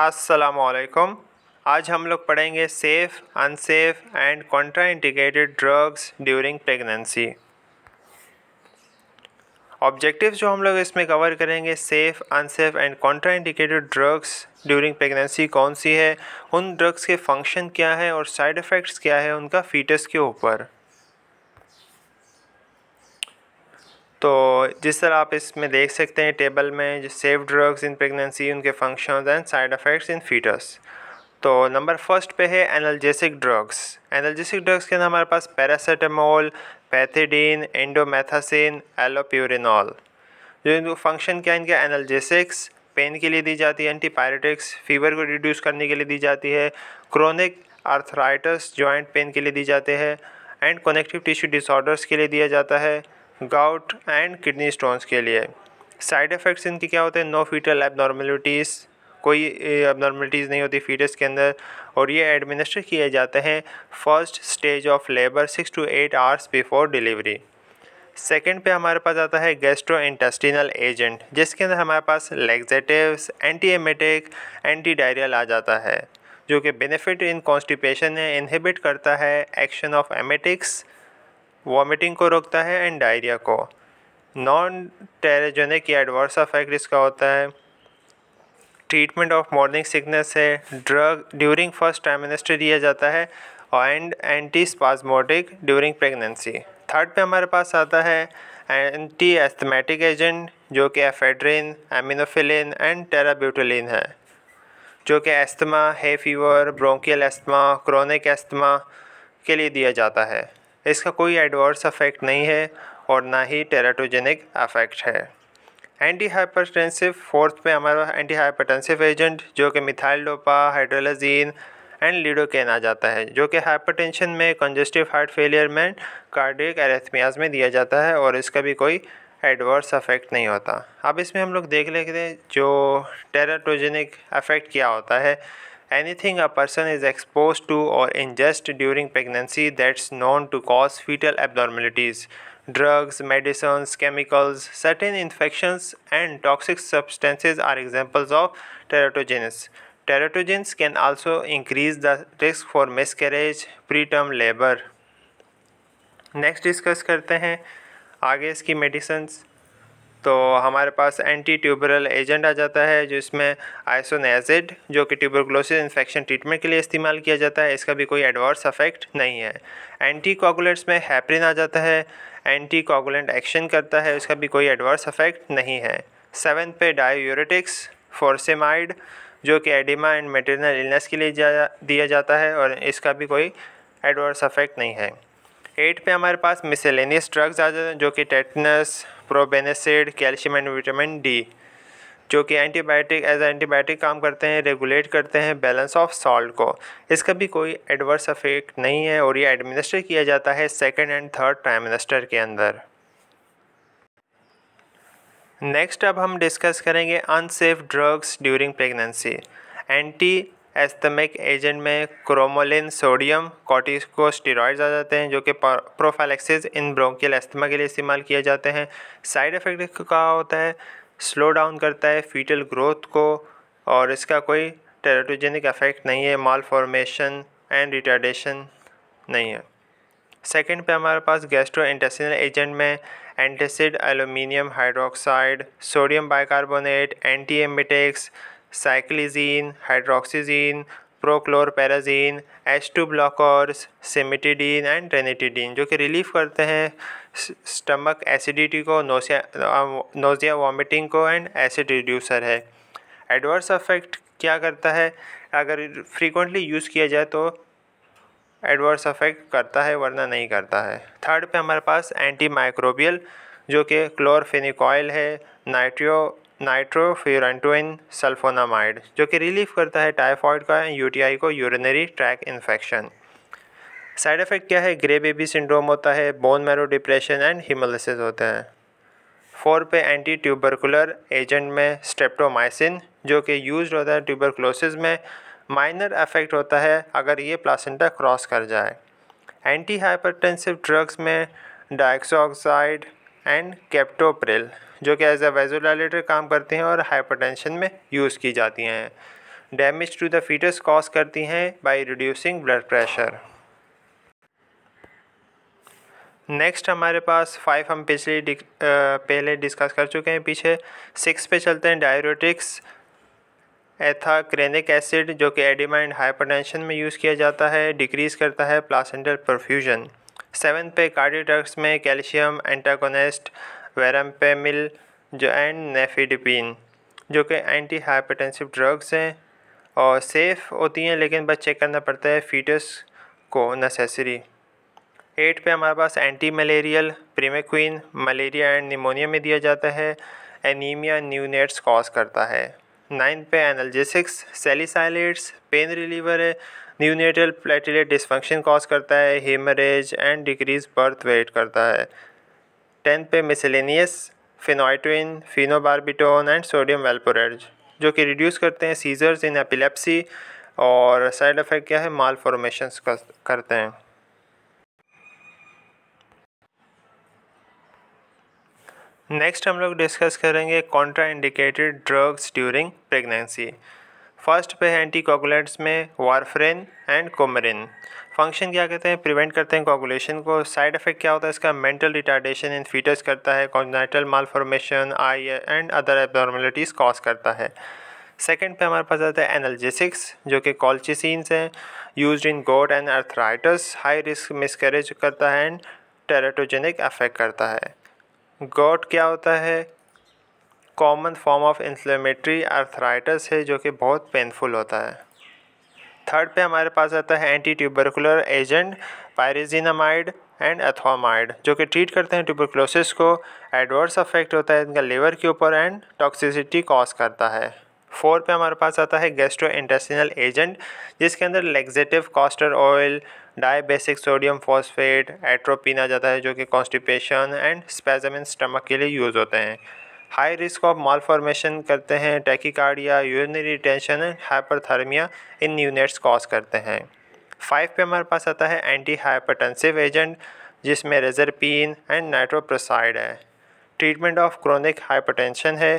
असलकम आज हम लोग पढ़ेंगे safe unsafe and contraindicated drugs during pregnancy objective जो हम लोग इसमें कवर करेंगे safe unsafe and contraindicated drugs during pregnancy कौन सी है उन ड्रग्स के फंक्शन क्या है और साइड इफ़ेक्ट्स क्या है उनका फीटस के ऊपर तो जिस तरह आप इसमें देख सकते हैं टेबल में जो सेफ ड्रग्स इन प्रेगनेंसी उनके function and side effects in foetus तो नंबर फर्स्ट पे है एनाल्जेसिक ड्रग्स एनाल्जेसिक ड्रग्स के अंदर हमारे पास पैरासीटामोल पैथिडीन एंडोमेथासिन एलोप्यूरिनॉल जो इनको फंक्शन क्या इनके एनालजेसिक्स पेन के लिए दी जाती है एंटीपायरेटिक्स फीवर को रिड्यूस करने के लिए दी जाती है क्रोनिक आर्थराइटस जॉइंट पेन के लिए दी जाते हैं एंड कनेक्टिव टिश्यू डिसऑर्डर्स के लिए दिया जाता है गाउट एंड किडनी स्टोन्स के लिए साइड इफ़ेक्ट्स इनके क्या होते हैं नो फीटल एबनॉर्मेलिटीज़ कोई एबनॉर्मलिटीज़ नहीं होती फीटस के अंदर और ये एडमिनिस्टर किए जाते हैं first stage of labour six to eight hours before delivery second पे हमारे पास आता है गैस्ट्रो इंटेस्टिनल एजेंट जिसके अंदर हमारे पास एंटी एमेटिक एंटी डायरियल आ जाता है जो कि बेनिफिट इन कॉन्स्टिपेशन इनहिबिट करता है एक्शन ऑफ एमेटिक्स वॉमिटिंग को रोकता है एंड डायरिया को नॉन टेरेजेनिक या एडवर्स अफेक्ट इसका होता है ट्रीटमेंट ऑफ मॉर्निंग सिकनेस है ड्रग ड्यूरिंग फर्स्ट ट्राइमेस्टर दिया जाता है and antispasmodic during pregnancy third पे हमारे पास आता है एंटी एस्थमेटिक एजेंट जो कि एफेड्रिन एमिनोफिलिन एंड टेराब्यूटोलिन है जो कि एस्थमा है fever bronchial asthma chronic asthma के लिए दिया जाता है इसका कोई एडवर्स अफेक्ट नहीं है और ना ही टेराटोजेनिक अफेक्ट है एंटी हाइपरटेंसिव फोर्थ पे हमारा एंटी हाइपरटेंसिव एजेंट जो कि methyldopa hydralazine and lidocaine आ जाता है जो कि हाइपरटेंशन में कंजेस्टिव हार्ट फेलियर में कार्डिक एरेथमियाज में दिया जाता है और इसका भी कोई एडवर्स अफेक्ट नहीं होता अब इसमें हम लोग देख लेते हैं जो टेराटोजेनिक अफेक्ट क्या होता है Anything a person is exposed to or ingest during pregnancy that's known to cause fetal abnormalities. Drugs, medicines, chemicals, certain infections, and toxic substances are examples of teratogens. Teratogens can also increase the risk for miscarriage, preterm labor. Next, discuss करते हैं आगे इसकी medicines. तो हमारे पास antitubercular agent आ जाता है जिसमें आइसोनेजिड जो कि ट्यूबरकुलोसिस इन्फेक्शन ट्रीटमेंट के लिए इस्तेमाल किया जाता है इसका भी कोई एडवर्स अफेक्ट नहीं है एंटी कोगुलेंट्स में हैपरिन आ जाता है एंटी कोगुलेंट एक्शन करता है उसका भी कोई एडवर्स अफेक्ट नहीं है सेवन पे डायोयूरेटिक्स फोरसेमाइड जो कि एडिमा एंड मेटरनल इलनेस के लिए जा, दिया जाता है और इसका भी कोई एडवर्स अफेक्ट नहीं है एट पे हमारे पास मिसेलेनियस ड्रग्स आ जाते हैं जो कि tetanus probenecid calcium and vitamin D जो कि एंटीबायोटिक एज एंटीबायोटिक काम करते हैं रेगुलेट करते हैं बैलेंस ऑफ सॉल्ट को इसका भी कोई एडवर्स इफेक्ट नहीं है और ये एडमिनिस्टर किया जाता है सेकेंड एंड थर्ड ट्राइमिनिस्टर के अंदर नेक्स्ट अब हम डिस्कस करेंगे unsafe drugs during pregnancy antiasthmatic agent में क्रोमोलिन सोडियम कॉर्टिकोस्टेरॉइड्स आ जाते हैं जो कि प्रोफेलेक्सिस इन ब्रोंकियल एस्थमा के लिए इस्तेमाल किए जाते हैं साइड इफ़ेक्ट का होता है स्लो डाउन करता है फीटल ग्रोथ को और इसका कोई टेराटोजेनिक इफेक्ट नहीं है माल फॉर्मेशन एंड रिटार्डेशन नहीं है सेकंड पे हमारे पास गैस्ट्रो इंटेस्टिनल एजेंट में antacid aluminium hydroxide sodium bicarbonate antiemetics cyclizine hydroxyzine prochlorperazine H two blockers cimetidine and ranitidine जो कि रिलीफ करते हैं स्टमक एसिडिटी को नोसिया नोजिया वॉमिटिंग को एंड एसिड रिड्यूसर है एडवर्स अफेक्ट क्या करता है अगर फ्रीक्वेंटली यूज़ किया जाए तो एडवर्स अफेक्ट करता है वरना नहीं करता है थर्ड पे हमारे पास एंटी माइक्रोबियल जो कि क्लोरफेनिकॉयल है नाइट्रियो नाइट्रोफ्यूरेंटोइन सल्फोनामाइड जो कि रिलीफ करता है टाइफॉइड का यूटीआई को urinary tract infection side effect क्या है ग्रे बेबी सिंड्रोम होता है bone marrow depression and haemolysis होते हैं फोर पे एंटी ट्यूबरकुलर एजेंट में स्टेप्टोमाइसिन जो कि यूज होता है ट्यूबरकुलोसिस में माइनर अफेक्ट होता है अगर ये प्लासेंटा क्रॉस कर जाए एंटी हाइपरटेंसिव ड्रग्स में डाइक्सोक्साइड एंड कैप्टोप्रिल जो कि एज अ वेजोलाइलेटर काम करते हैं और हाइपरटेंशन में यूज़ की जाती हैं damage to the foetus cause करती हैं by reducing blood pressure next हमारे पास फाइव हम पिछले आ, पहले डिस्कस कर चुके हैं पीछे सिक्स पे चलते हैं डायरोटिक्स एथाक्रेनिक एसिड जो कि एडिमाइंड हाइपर हाइपरटेंशन में यूज़ किया जाता है डिक्रीज़ करता है प्लासेंटल परफ्यूजन सेवन पे कार्डियो ड्रग्स में कैल्शियम एंटागोनिस्ट वेरम्पेमिल जो एंड नेफिडिपिन जो कि एंटी हाइपरटेंसिव ड्रग्स हैं और सेफ़ होती हैं लेकिन बस चेक करना पड़ता है फीटस को नेसेसरी एट पे हमारे पास antimalarial primaquine malaria and pneumonia में दिया जाता है एनीमिया न्यूनेट्स कॉज करता है नाइन्थ पे एनल्जेसिक्स सेलिसाइलेट्स पेन रिलीवर है न्यूनेटल प्लेटलेट डिस्फंक्शन कॉज करता है haemorrhage and decrease birth weight करता है टेंथ पे miscellaneous phenytoin phenobarbitone and sodium valproate जो कि रिड्यूस करते हैं सीजर्स इन एपिलेप्सी और साइड इफ़ेक्ट क्या है माल फॉर्मेशन करते हैं नेक्स्ट हम लोग डिस्कस करेंगे contraindicated drugs during pregnancy first पे है एंटी कोगुलेंट्स में वारफ्रेन एंड कोमरिन फंक्शन क्या कहते हैं प्रिवेंट करते हैं कोगुलेशन को साइड इफेक्ट क्या होता है इसका मेंटल रिटार्डेशन इन फीटस करता है congenital malformation eye and other abnormalities cause करता है सेकेंड पे हमारे पास आता है एनर्जेसिक्स जो कि कॉल्चिसंस हैं use in gout and arthritis high risk miscarriage करता है एंड टेराटोजेनिक अफेक्ट करता है गोट क्या होता है common form of inflammatory arthritis है जो कि बहुत पेनफुल होता है थर्ड पे हमारे पास आता है antitubercular agent pyrazinamide and ethionamide जो कि ट्रीट करते हैं ट्यूबरकुलोसिस को एडवर्स अफेक्ट होता है इनका लेवर के ऊपर एंड टॉक्सिसिटी कॉज करता है फोर पे हमारे पास आता है गैस्ट्रो इंटेस्टिनल एजेंट जिसके अंदर laxative castor oil dibasic sodium phosphate atropine आ जाता है जो कि constipation and spasm in stomach के लिए यूज़ होते हैं हाई रिस्क ऑफ मालफॉर्मेशन करते हैं tachycardia urinary tension hyperthermia in units cause करते हैं फाइव पे हमारे पास आता है एंटी हाइपरटेंसिव एजेंट जिसमें रेजरपीन एंड नाइट्रोप्रोसाइड है ट्रीटमेंट ऑफ क्रोनिक हाइपरटेंशन है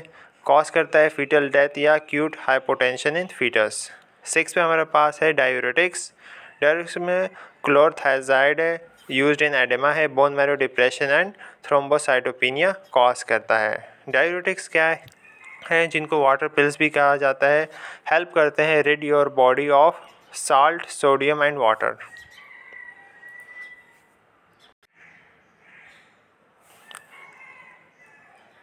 कॉज करता है फीटल डेथ या acute hypotension in foetus six पे हमारे पास है डायोरेटिक्स डायोरेटिक्स में क्लोरथाइजाइड है यूज इन एडेमा है bone marrow depression and thrombocytopenia cause करता है डायबिटिक्स क्या है हैं जिनको वाटर पिल्स भी कहा जाता है हेल्प करते हैं rid your body of salt sodium and water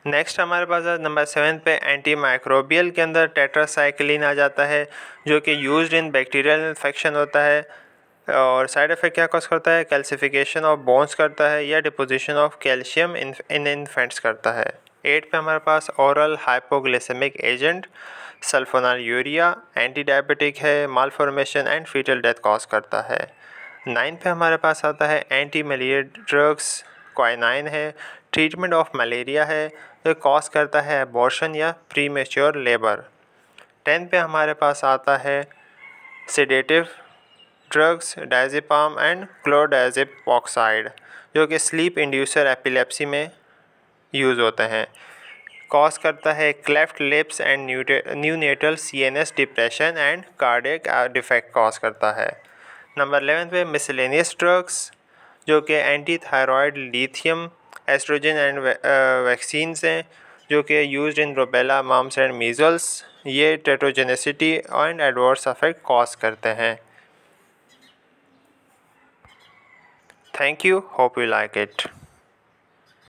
next हमारे पास है नंबर सेवन पे एंटी माइक्रोबियल के अंदर टेट्रासाइक्लिन आ जाता है जो कि यूज्ड इन बैक्टीरियल इन्फेक्शन होता है और साइड इफेक्ट क्या कॉज करता है कैल्सिफिकेशन ऑफ बोन्स करता है या deposition of calcium in infants करता है एट पे हमारे पास oral hypoglycaemic agent sulphonylurea antidiabetic है malformation and foetal death cause करता है नाइन पे हमारे पास आता है एंटी मलेरिया ड्रग्स क्वाइनाइन है ट्रीटमेंट ऑफ मलेरिया है जो कॉज करता है एबॉर्शन या प्री मेच्योर लेबर टेन पे हमारे पास आता है sedative drugs diazepam and chlordiazepoxide जो कि स्लीप इंड्यूसर एपिलेप्सी में यूज़ होते हैं कॉज करता है cleft lips and neonatal C N S depression and cardiac defect cause करता है नंबर एलेवन पे मिसलेनियस ड्रग्स जो कि antithyroid lithium oestrogen and vaccine हैं जो कि use in rubella mumps and measles ये teratogenicity and adverse affect cause करते हैं thank you hope you like it